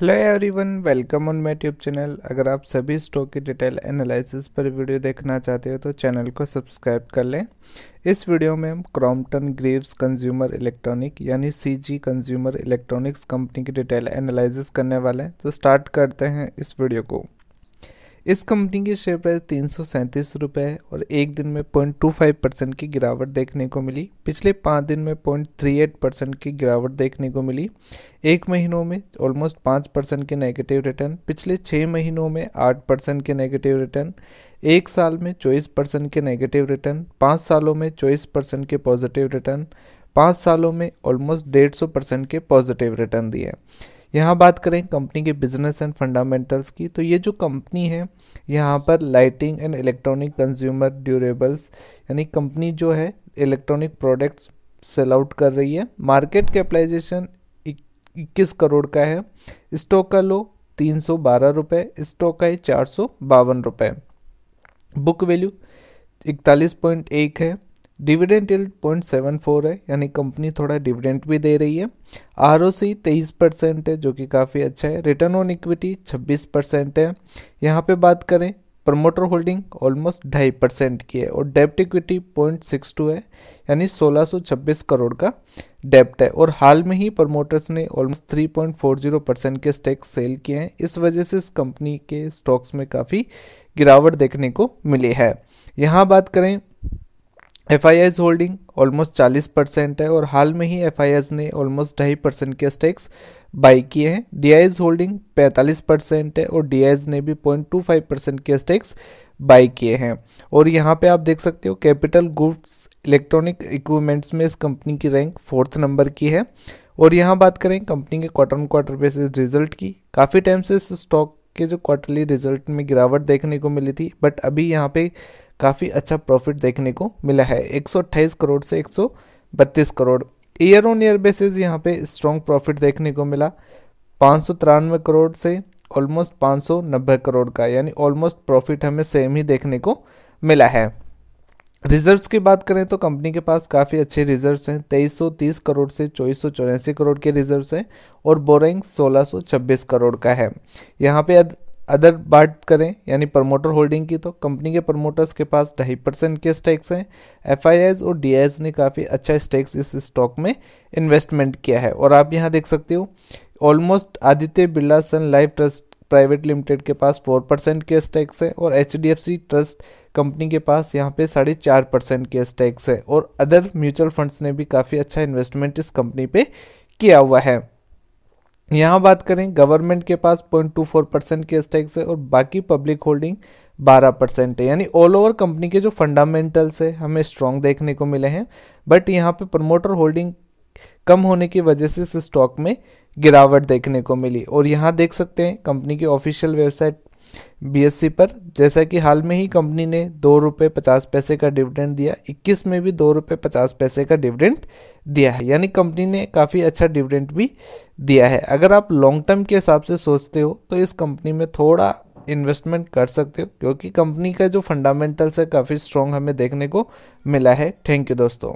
hello everyone welcome on my tube channel अगर आप सभी स्टॉक की डिटेल एनालिसिस पर वीडियो देखना चाहते हो तो चैनल को सब्सक्राइब कर लें इस वीडियो में हम क्रॉम्पटन ग्रीव्स कंज्यूमर इलेक्ट्रॉनिक यानी सीजी कंज्यूमर इलेक्ट्रॉनिक्स कंपनी की डिटेल एनालिसिस करने वाले हैं तो स्टार्ट करते हैं इस वीडियो को इस कंपनी की शेयर प्राइस तीन सौ सैंतीस रुपये है और एक दिन में पॉइंट टू फाइव परसेंट की गिरावट देखने को मिली पिछले पाँच दिन में पॉइंट थ्री एट परसेंट की गिरावट देखने को मिली एक महीनों में ऑलमोस्ट पाँच परसेंट के नेगेटिव रिटर्न पिछले छः महीनों में आठ परसेंट के नेगेटिव रिटर्न एक साल में चौबीस परसेंट के नेगेटिव रिटर्न पाँच सालों में चौबीस परसेंट के पॉजिटिव रिटर्न पाँच सालों में ऑलमोस्ट डेढ़ सौ परसेंट के पॉजिटिव रिटर्न दिए यहाँ बात करें कंपनी के बिजनेस एंड फंडामेंटल्स की तो ये जो कंपनी है यहाँ पर lighting and electronic consumer durables यानी कंपनी जो है इलेक्ट्रॉनिक प्रोडक्ट्स सेल आउट कर रही है मार्केट कैपिटलाइजेशन इक्कीस करोड़ का है स्टॉक का लो तीन सौ बारह रुपये स्टॉक का है चार सौ बावन रुपये बुक वैल्यू इकतालीस पॉइंट एक है dividend yield point seven four है यानी कंपनी थोड़ा डिविडेंड भी दे रही है आर ओ सी तेईस परसेंट है जो कि काफ़ी अच्छा है रिटर्न ऑन इक्विटी छब्बीस परसेंट है यहाँ पे बात करें प्रमोटर होल्डिंग ऑलमोस्ट ढाई परसेंट की है और डेप्ट इक्विटी पॉइंट सिक्स टू है यानी सोलह सौ छब्बीस करोड़ का डेप्ट है और हाल में ही प्रमोटर्स ने almost three point four zero percent के स्टेक सेल किए हैं इस वजह से इस कंपनी के स्टॉक्स में काफ़ी गिरावट देखने को मिली है यहाँ बात करें एफ होल्डिंग ऑलमोस्ट 40 परसेंट है और हाल में ही एफ ने ऑलमोस्ट ढाई परसेंट के स्टेक्स बाई किए हैं डी होल्डिंग 45 परसेंट है और डी ने भी 0.25 परसेंट के स्टेक्स बाई किए हैं और यहाँ पे आप देख सकते हो कैपिटल गुड्स इलेक्ट्रॉनिक इक्विपमेंट्स में इस कंपनी की रैंक फोर्थ नंबर की है और यहाँ बात करें कंपनी के quarter on quarter basis result की काफ़ी टाइम से इस स्टॉक के जो क्वार्टरली रिजल्ट में गिरावट देखने को मिली थी बट अभी यहाँ पे काफ़ी अच्छा प्रॉफिट देखने को मिला है एक करोड़ से एक crore year on year basis यहाँ पे स्ट्रॉन्ग प्रॉफिट देखने को मिला पाँच करोड़ से ऑलमोस्ट पाँच करोड़ का यानी ऑलमोस्ट प्रॉफिट हमें सेम ही देखने को मिला है रिजर्व्स की बात करें तो कंपनी के पास काफ़ी अच्छे रिजर्व्स हैं 2330 करोड़ से चौबीस करोड़ के रिजर्व्स हैं और बोरिंग 1626 करोड़ का है यहाँ पे अदर बात करें यानी प्रमोटर होल्डिंग की तो कंपनी के प्रमोटर्स के पास ढाई परसेंट के स्टेक्स हैं एफ और डी ने काफ़ी अच्छा स्टेक्स इस स्टॉक में इन्वेस्टमेंट किया है और आप यहाँ देख सकते हो almost Aditya Birla Sun Life Trust Private Limited के पास फोर परसेंट के स्टेक्स है और एच ट्रस्ट कंपनी के पास यहाँ पे साढ़े चार परसेंट के स्टेक्स है और अदर म्यूचुअल फंड्स ने भी काफ़ी अच्छा इन्वेस्टमेंट इस कंपनी पे किया हुआ है यहाँ बात करें गवर्नमेंट के पास पॉइंट टू फोर परसेंट के स्टेक्स है और बाकी पब्लिक होल्डिंग बारह परसेंट है यानी ऑल ओवर कंपनी के जो फंडामेंटल्स है हमें स्ट्रॉन्ग देखने को मिले हैं बट यहाँ पे प्रमोटर होल्डिंग कम होने की वजह से इस स्टॉक में गिरावट देखने को मिली और यहाँ देख सकते हैं कंपनी की ऑफिशियल वेबसाइट बीएससी पर जैसा कि हाल में ही कंपनी ने दो रुपये पचास पैसे का डिविडेंड दिया 21 में भी दो रुपये पचास पैसे का डिविडेंड दिया है यानी कंपनी ने काफ़ी अच्छा डिविडेंड भी दिया है अगर आप लॉन्ग टर्म के हिसाब से सोचते हो तो इस कंपनी में थोड़ा इन्वेस्टमेंट कर सकते हो क्योंकि कंपनी का जो फंडामेंटल्स है काफ़ी स्ट्रॉन्ग हमें देखने को मिला है थैंक यू दोस्तों